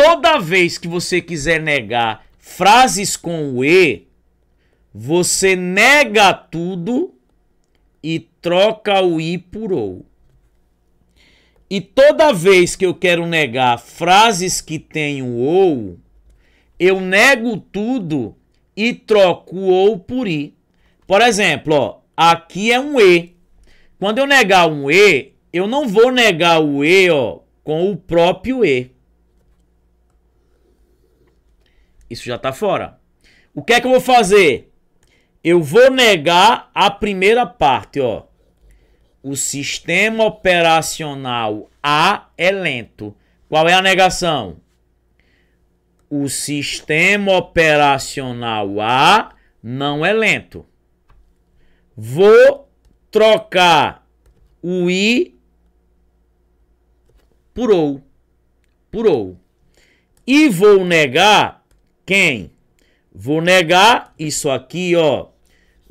toda vez que você quiser negar frases com o E, você nega tudo e troca o I por OU. E toda vez que eu quero negar frases que têm o OU, eu nego tudo e troco o OU por I. Por exemplo, ó, aqui é um E. Quando eu negar um E, eu não vou negar o E ó, com o próprio E. Isso já está fora. O que é que eu vou fazer? Eu vou negar a primeira parte, ó. O sistema operacional A é lento. Qual é a negação? O sistema operacional A não é lento. Vou trocar o I por OU. Por OU. E vou negar quem? Vou negar isso aqui, ó.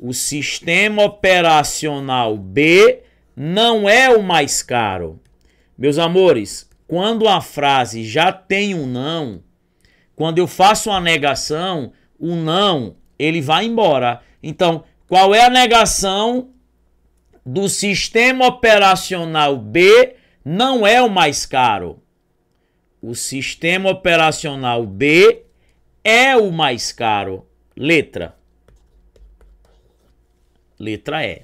O sistema operacional B não é o mais caro. Meus amores, quando a frase já tem um não, quando eu faço uma negação, o não, ele vai embora. Então, qual é a negação do sistema operacional B não é o mais caro? O sistema operacional B é o mais caro. Letra. Letra E.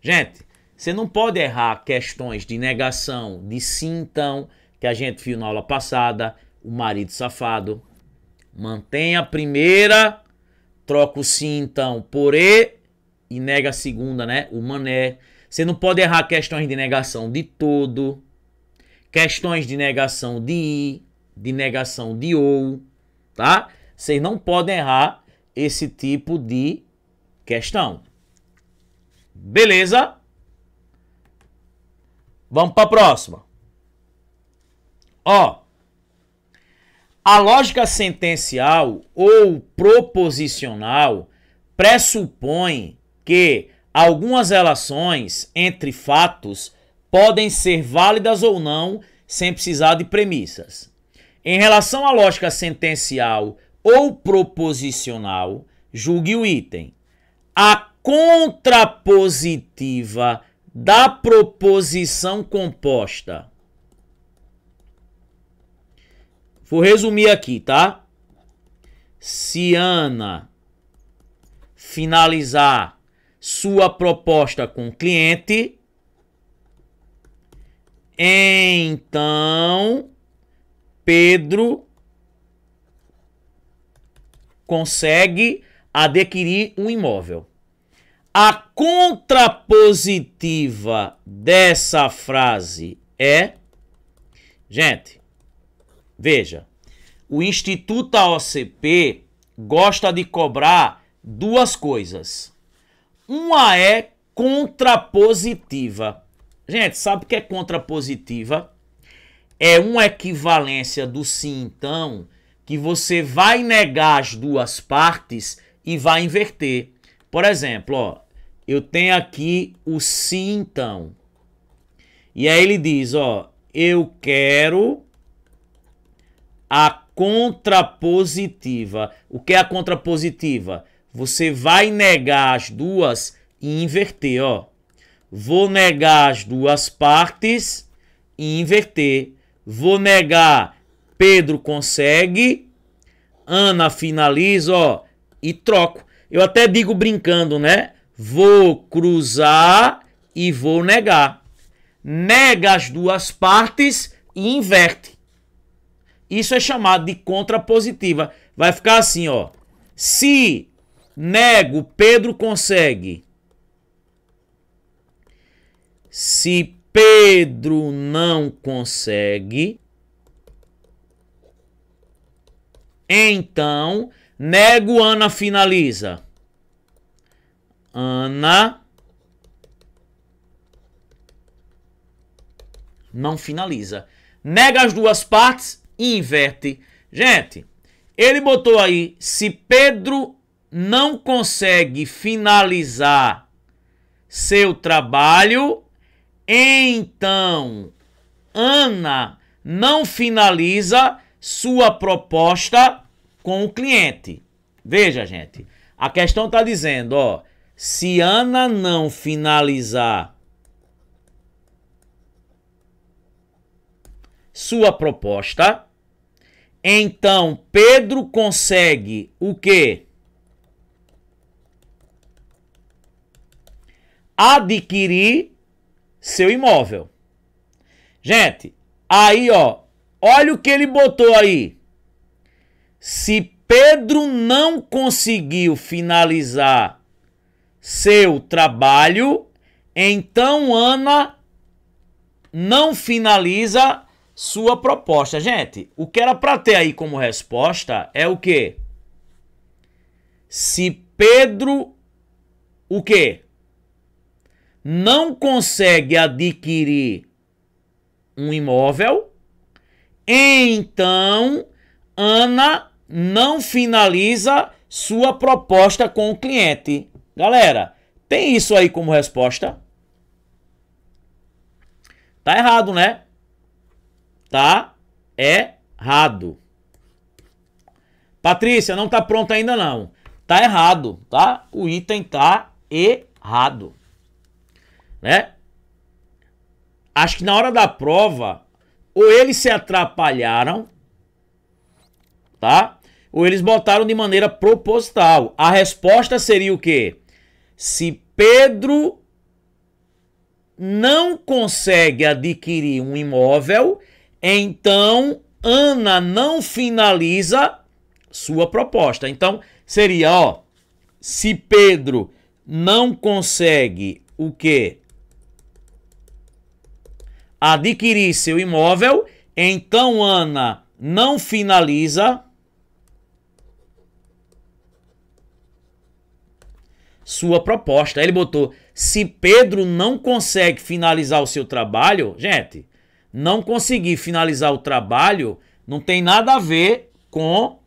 Gente, você não pode errar questões de negação, de sim, então, que a gente viu na aula passada, o marido safado. mantém a primeira, troca o sim, então, por E e nega a segunda, né? O mané. Você não pode errar questões de negação de todo, questões de negação de I, de negação de OU, tá? Vocês não podem errar esse tipo de questão. Beleza? Vamos para a próxima. Ó. A lógica sentencial ou proposicional pressupõe que algumas relações entre fatos podem ser válidas ou não sem precisar de premissas. Em relação à lógica sentencial ou proposicional, julgue o item. A contrapositiva da proposição composta. Vou resumir aqui, tá? Se Ana finalizar sua proposta com o cliente, então Pedro consegue adquirir um imóvel. A contrapositiva dessa frase é. Gente, veja. O Instituto AOCP gosta de cobrar duas coisas. Uma é contrapositiva. Gente, sabe o que é contrapositiva? É uma equivalência do sim, então que você vai negar as duas partes e vai inverter. Por exemplo, ó, eu tenho aqui o sim então. E aí ele diz, ó, eu quero a contrapositiva. O que é a contrapositiva? Você vai negar as duas e inverter, ó. Vou negar as duas partes e inverter. Vou negar Pedro consegue. Ana finaliza, ó, e troco. Eu até digo brincando, né? Vou cruzar e vou negar. Nega as duas partes e inverte. Isso é chamado de contrapositiva. Vai ficar assim, ó. Se nego, Pedro consegue. Se Pedro não consegue, Então, nego Ana finaliza. Ana não finaliza. Nega as duas partes e inverte. Gente, ele botou aí se Pedro não consegue finalizar seu trabalho, então Ana não finaliza sua proposta com o cliente. Veja, gente, a questão está dizendo, ó, se Ana não finalizar sua proposta, então Pedro consegue o quê? Adquirir seu imóvel. Gente, aí ó, olha o que ele botou aí. Se Pedro não conseguiu finalizar seu trabalho, então Ana não finaliza sua proposta. Gente, o que era para ter aí como resposta é o quê? Se Pedro o quê? Não consegue adquirir um imóvel, então Ana não finaliza sua proposta com o cliente. Galera, tem isso aí como resposta? Tá errado, né? Tá errado. Patrícia, não tá pronto ainda não. Tá errado, tá? O item tá errado. Né? Acho que na hora da prova, ou eles se atrapalharam, tá? ou eles botaram de maneira proposital. A resposta seria o quê? Se Pedro não consegue adquirir um imóvel, então Ana não finaliza sua proposta. Então seria, ó, se Pedro não consegue o quê? Adquirir seu imóvel, então Ana não finaliza sua proposta. Aí ele botou: se Pedro não consegue finalizar o seu trabalho, gente, não conseguir finalizar o trabalho não tem nada a ver com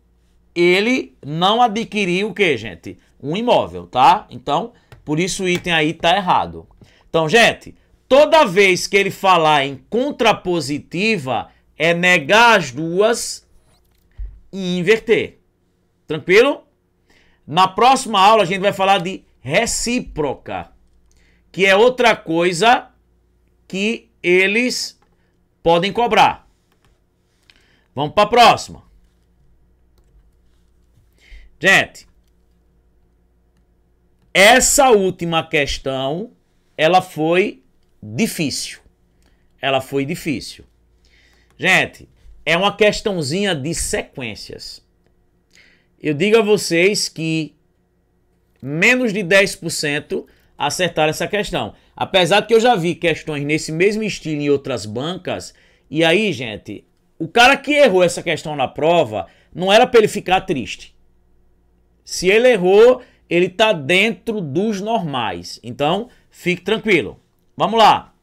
ele não adquirir o que, gente? Um imóvel, tá? Então, por isso o item aí tá errado. Então, gente, toda vez que ele falar em contrapositiva, é negar as duas e inverter. Tranquilo? Na próxima aula a gente vai falar de recíproca, que é outra coisa que eles podem cobrar. Vamos para a próxima. Gente, essa última questão, ela foi difícil. Ela foi difícil. Gente, é uma questãozinha de sequências. Eu digo a vocês que menos de 10% acertaram essa questão. Apesar de que eu já vi questões nesse mesmo estilo em outras bancas, e aí, gente, o cara que errou essa questão na prova não era para ele ficar triste. Se ele errou, ele tá dentro dos normais. Então, fique tranquilo. Vamos lá.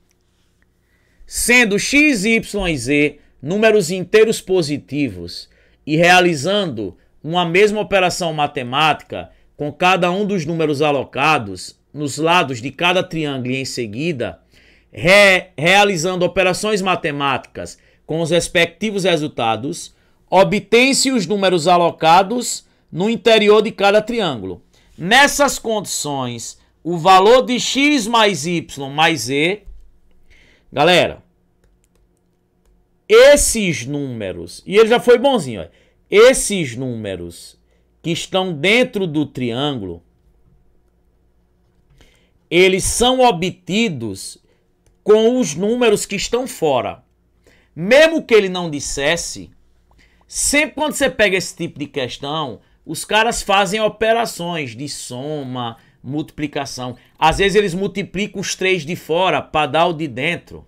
Sendo x, y z números inteiros positivos e realizando uma mesma operação matemática, com cada um dos números alocados nos lados de cada triângulo e em seguida, re realizando operações matemáticas com os respectivos resultados, obtém-se os números alocados no interior de cada triângulo. Nessas condições, o valor de x mais y mais e, galera, esses números, e ele já foi bonzinho, ó, esses números que estão dentro do triângulo, eles são obtidos com os números que estão fora. Mesmo que ele não dissesse, sempre quando você pega esse tipo de questão, os caras fazem operações de soma, multiplicação. Às vezes eles multiplicam os três de fora para dar o de dentro.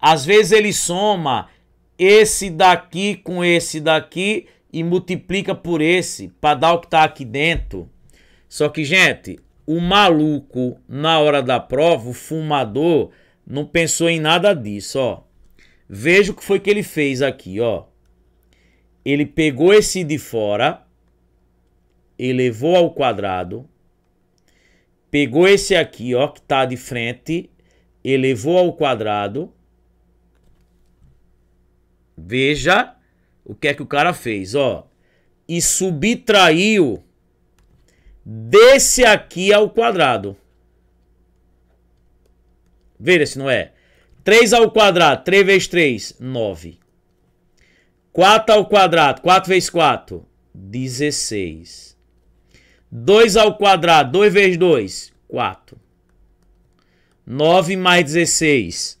Às vezes ele soma esse daqui com esse daqui e multiplica por esse para dar o que tá aqui dentro. Só que, gente, o maluco na hora da prova, o fumador, não pensou em nada disso, ó. Veja o que foi que ele fez aqui, ó. Ele pegou esse de fora, elevou ao quadrado, pegou esse aqui, ó, que tá de frente, elevou ao quadrado. Veja o que é que o cara fez, ó? E subtraiu desse aqui ao quadrado. Veja se não é. 3 ao quadrado, 3 vezes 3, 9. 4 ao quadrado, 4 vezes 4, 16. 2 ao quadrado, 2 vezes 2, 4. 9 mais 16,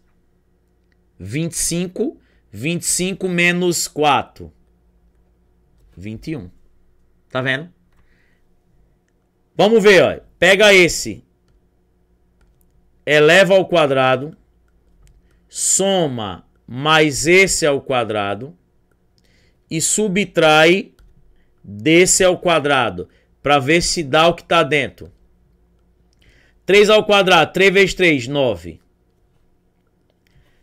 25. 25 menos 4. 21. Tá vendo? Vamos ver, ó. Pega esse. Eleva ao quadrado. Soma mais esse ao quadrado. E subtrai desse ao quadrado. Para ver se dá o que está dentro. 3 ao quadrado. 3 vezes 3, 9.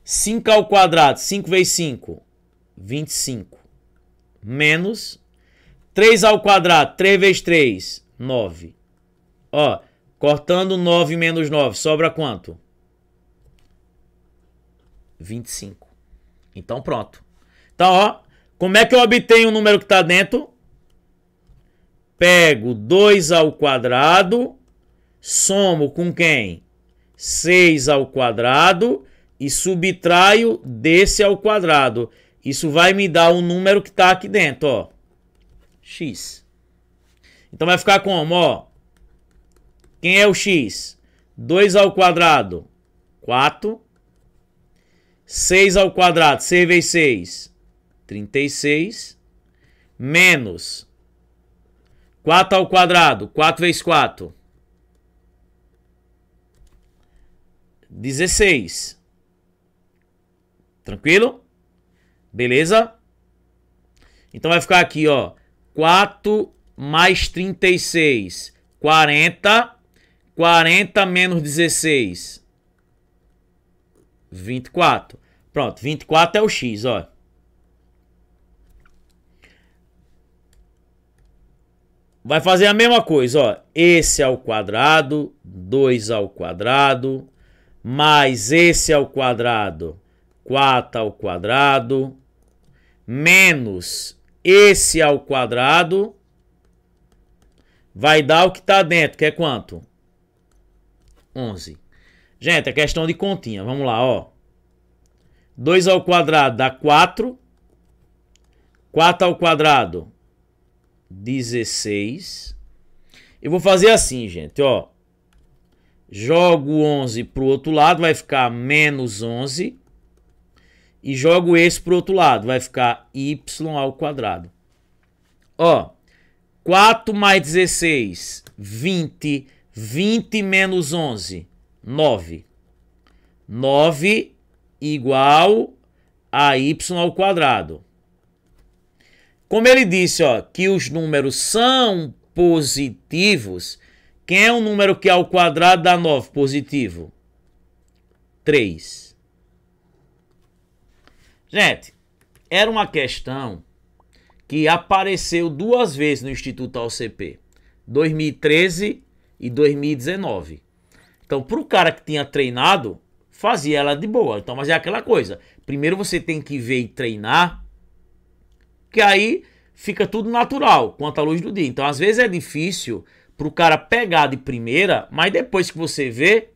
5 ao quadrado, 5 vezes 5, 25. Menos 3 ao quadrado, 3 vezes 3, 9. Ó, cortando 9 menos 9, sobra quanto? 25. Então pronto. Então, ó, como é que eu obtenho o número que está dentro? Pego 2 ao quadrado, somo com quem? 6 ao quadrado e subtraio desse ao quadrado. Isso vai me dar o um número que está aqui dentro, ó. X. Então vai ficar como, ó. Quem é o X? 2 ao quadrado, 4. 6 ao quadrado, 6 vezes 6, 36. Menos 4 ao quadrado, 4 vezes 4, 16. Tranquilo? Beleza? Então vai ficar aqui, ó. 4 mais 36, 40. 40 menos 16, 24. Pronto, 24 é o x, ó. Vai fazer a mesma coisa, ó. Esse ao quadrado, 2 ao quadrado, mais esse ao quadrado, 4 ao quadrado menos esse ao quadrado vai dar o que está dentro, que é quanto? 11. Gente, é questão de continha. Vamos lá, ó. 2 ao quadrado dá 4. 4 ao quadrado, 16. Eu vou fazer assim, gente, ó. Jogo 11 para o outro lado, vai ficar menos 11 e jogo esse para o outro lado, vai ficar y ao quadrado. Ó, 4 mais 16, 20. 20 menos 11, 9. 9 igual a y ao quadrado. Como ele disse, ó, que os números são positivos, quem é o número que ao quadrado dá 9 positivo? 3. 3. Gente, era uma questão que apareceu duas vezes no Instituto AOCP, 2013 e 2019. Então, para o cara que tinha treinado, fazia ela de boa. Então, mas é aquela coisa. Primeiro você tem que ver e treinar, que aí fica tudo natural, quanto à luz do dia. Então, às vezes é difícil para o cara pegar de primeira, mas depois que você vê,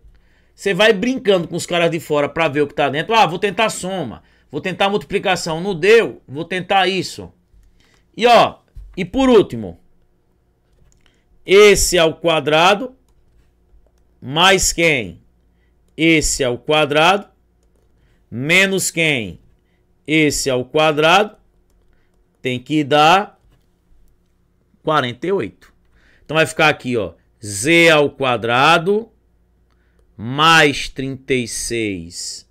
você vai brincando com os caras de fora para ver o que está dentro. Ah, vou tentar soma. Vou tentar a multiplicação. Não deu. Vou tentar isso. E ó, e por último, esse ao quadrado mais quem? Esse ao quadrado menos quem? Esse ao quadrado tem que dar 48. Então vai ficar aqui, ó, z ao quadrado mais 36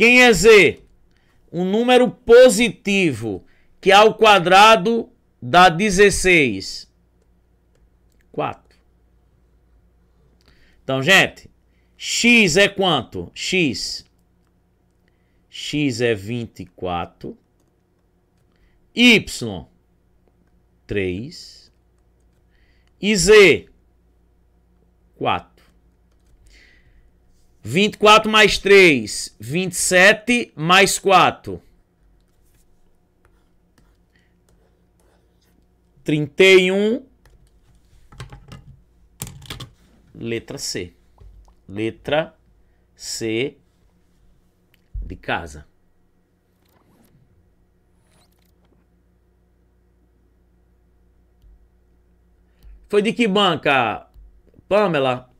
Quem é Z? Um número positivo que é ao quadrado dá 16. 4. Então, gente, x é quanto? x. x é 24. y 3. E z 4. 24 mais 3, 27 mais 4. 31. Letra C. Letra C de casa. Foi de que banca, Pamela?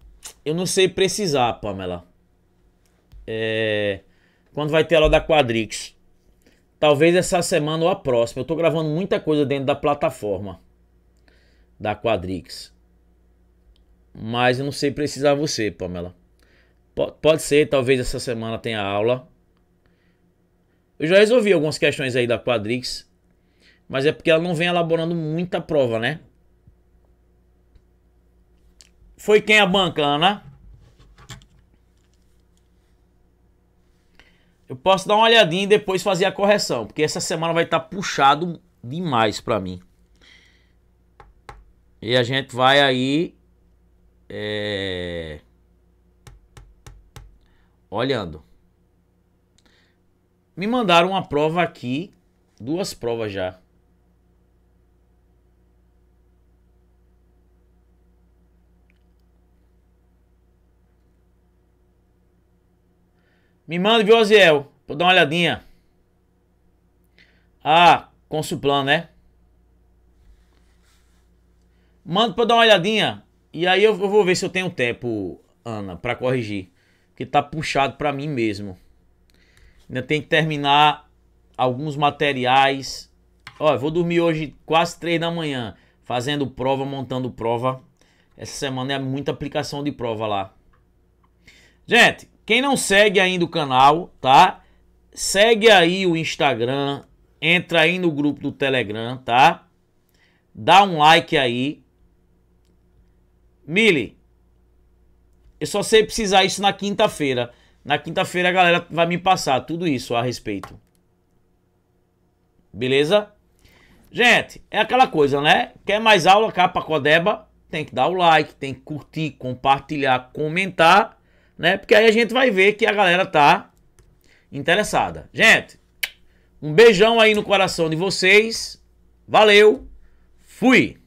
Eu não sei precisar, Pamela. É, quando vai ter aula da Quadrix. Talvez essa semana ou a próxima. Eu tô gravando muita coisa dentro da plataforma da Quadrix. Mas eu não sei precisar você, Pamela. P pode ser, talvez essa semana tenha aula. Eu já resolvi algumas questões aí da Quadrix. Mas é porque ela não vem elaborando muita prova, né? Foi quem a banca, Ana? Eu posso dar uma olhadinha e depois fazer a correção, porque essa semana vai estar tá puxado demais para mim. E a gente vai aí é... olhando. Me mandaram uma prova aqui, duas provas já. Me manda, viu, Oziel? Vou dar uma olhadinha. Ah, Consulplan, né? Manda pra eu dar uma olhadinha. E aí eu, vou ver se eu tenho tempo, Ana, para corrigir. Porque tá puxado para mim mesmo. Ainda tem que terminar alguns materiais. Ó, eu vou dormir hoje quase três da manhã. Fazendo prova, montando prova. Essa semana é muita aplicação de prova lá. Gente, quem não segue ainda o canal, tá? Segue aí o Instagram, entra aí no grupo do Telegram, tá? Dá um like aí. Mili, eu só sei precisar isso na quinta-feira. Na quinta-feira a galera vai me passar tudo isso a respeito. Beleza? Gente, é aquela coisa, né? Quer mais aula, capa Codeba? Tem que dar o like, tem que curtir, compartilhar, comentar né? Porque aí a gente vai ver que a galera tá interessada. Gente, um beijão aí no coração de vocês. Valeu. Fui.